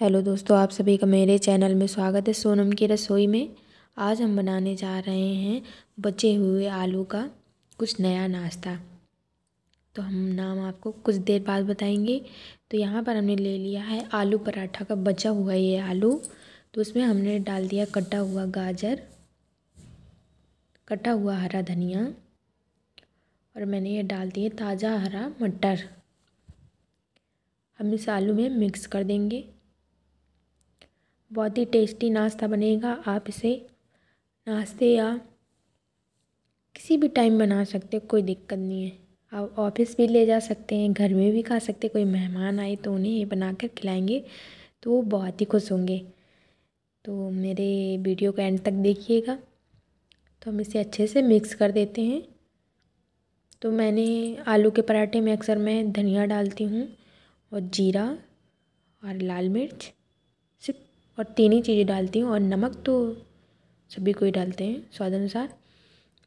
hello दोस्तों आप सभी का मेरे चैनल में स्वागत है सोनम की रसोई में आज हम बनाने जा रहे हैं बचे हुए आलू का कुछ नया नाश्ता तो हम नाम आपको कुछ देर बाद बताएंगे तो यहाँ पर हमने ले लिया है आलू पराठा का बचा हुआ ये आलू तो उसमें हमने डाल दिया कटा हुआ गाजर कटा हुआ हरा धनिया और मैंने ये डाल दिए ताज़ा हरा मटर हम इस आलू में मिक्स कर देंगे बहुत ही टेस्टी नाश्ता बनेगा आप इसे नाश्ते या किसी भी टाइम बना सकते हो कोई दिक्कत नहीं है आप ऑफिस भी ले जा सकते हैं घर में भी खा सकते हैं कोई मेहमान आए तो उन्हें ये बनाकर खिलाएंगे तो वो बहुत ही खुश होंगे तो मेरे वीडियो को एंड तक देखिएगा तो हम इसे अच्छे से मिक्स कर देते हैं तो मैंने आलू के पराठे में अक्सर मैं धनिया डालती हूँ और जीरा और लाल मिर्च सिर्फ और तीन ही चीज़ें डालती हूँ और नमक तो सभी को ही डालते हैं स्वाद अनुसार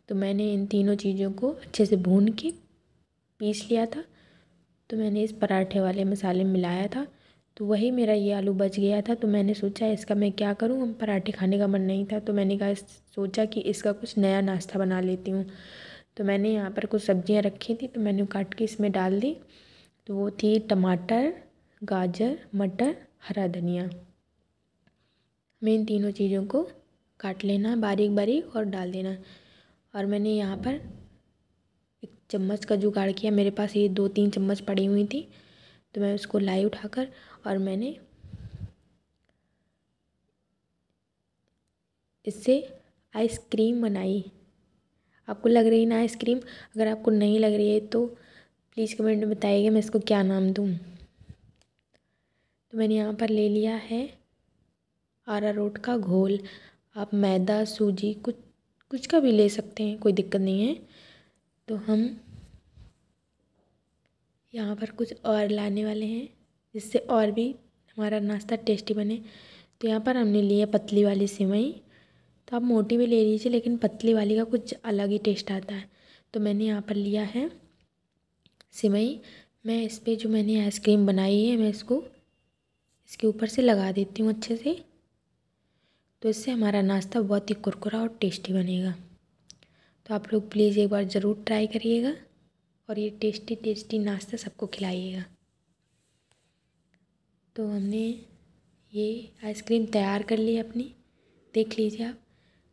तो मैंने इन तीनों चीज़ों को अच्छे से भून के पीस लिया था तो मैंने इस पराठे वाले मसाले मिलाया था तो वही मेरा ये आलू बच गया था तो मैंने सोचा इसका मैं क्या करूँ हम पराठे खाने का मन नहीं था तो मैंने कहा सोचा कि इसका कुछ नया नाश्ता बना लेती हूँ तो मैंने यहाँ पर कुछ सब्जियाँ रखी थी तो मैंने काट के इसमें डाल दी तो वो थी टमाटर गाजर मटर हरा धनिया मैं इन तीनों चीज़ों को काट लेना बारीक बारीक और डाल देना और मैंने यहाँ पर एक चम्मच का जुगाड़ किया मेरे पास ये दो तीन चम्मच पड़ी हुई थी तो मैं उसको लाई उठाकर और मैंने इससे आइसक्रीम बनाई आपको लग रही ना आइसक्रीम अगर आपको नहीं लग रही है तो प्लीज़ कमेंट में बताइएगा मैं इसको क्या नाम दूँ तो मैंने यहाँ पर ले लिया है आरारोट का घोल आप मैदा सूजी कुछ कुछ का भी ले सकते हैं कोई दिक्कत नहीं है तो हम यहाँ पर कुछ और लाने वाले हैं जिससे और भी हमारा नाश्ता टेस्टी बने तो यहाँ पर हमने लिया पतली वाली सेवई तो आप मोटी भी ले लीजिए लेकिन पतली वाली का कुछ अलग ही टेस्ट आता है तो मैंने यहाँ पर लिया है सिवई मैं इस पर जो मैंने आइसक्रीम बनाई है मैं इसको इसके ऊपर से लगा देती हूँ अच्छे से तो इससे हमारा नाश्ता बहुत ही कुरकुरा और टेस्टी बनेगा तो आप लोग प्लीज़ एक बार ज़रूर ट्राई करिएगा और ये टेस्टी टेस्टी नाश्ता सबको खिलाइएगा तो हमने ये आइसक्रीम तैयार कर ली अपनी देख लीजिए आप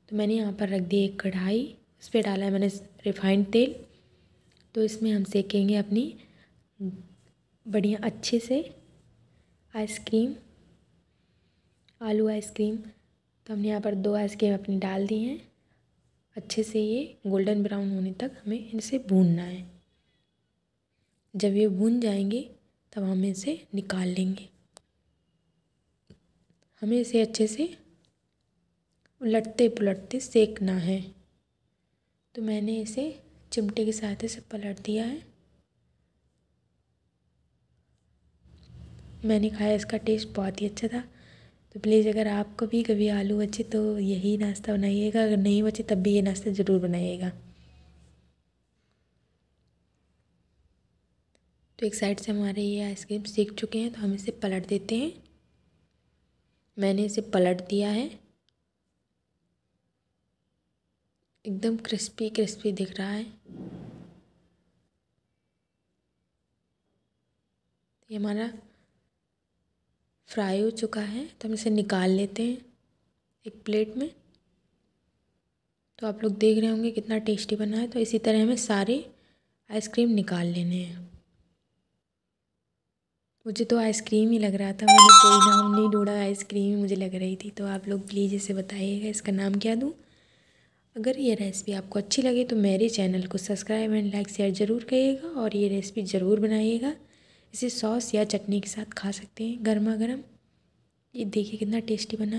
तो मैंने यहाँ पर रख दी एक कढ़ाई उस पर डाला है मैंने रिफाइंड तेल तो इसमें हम सेकेंगे अपनी बढ़िया अच्छे से आइसक्रीम आलू आइसक्रीम तो हमने यहाँ पर दो आइसक्रीम अपनी डाल दी हैं अच्छे से ये गोल्डन ब्राउन होने तक हमें इनसे भूनना है जब ये भून जाएंगे तब हम इसे निकाल लेंगे हमें इसे अच्छे से उलटते पुलटते सेकना है तो मैंने इसे चिमटे की सहायता से पलट दिया है मैंने खाया इसका टेस्ट बहुत ही अच्छा था तो प्लीज़ अगर आपको भी कभी आलू बचे तो यही नाश्ता बनाइएगा अगर नहीं बचे तब भी ये नाश्ता ज़रूर बनाइएगा तो एक साइड से हमारे ये आइसक्रीम सीख चुके हैं तो हम इसे पलट देते हैं मैंने इसे पलट दिया है एकदम क्रिस्पी क्रिस्पी दिख रहा है ये हमारा फ्राई हो चुका है तो हम इसे निकाल लेते हैं एक प्लेट में तो आप लोग देख रहे होंगे कितना टेस्टी बना है तो इसी तरह हमें सारे आइसक्रीम निकाल लेने हैं मुझे तो आइसक्रीम ही लग रहा था मैंने कोई नाम नहीं ढूंढा आइसक्रीम मुझे लग रही थी तो आप लोग प्लीज़ इसे बताइएगा इसका नाम क्या दूँ अगर ये रेसिपी आपको अच्छी लगे तो मेरे चैनल को सब्सक्राइब एंड लाइक शेयर ज़रूर करिएगा और ये रेसिपी ज़रूर बनाइएगा इसे सॉस या चटनी के साथ खा सकते हैं गर्मा गर्म ये देखिए कितना टेस्टी बना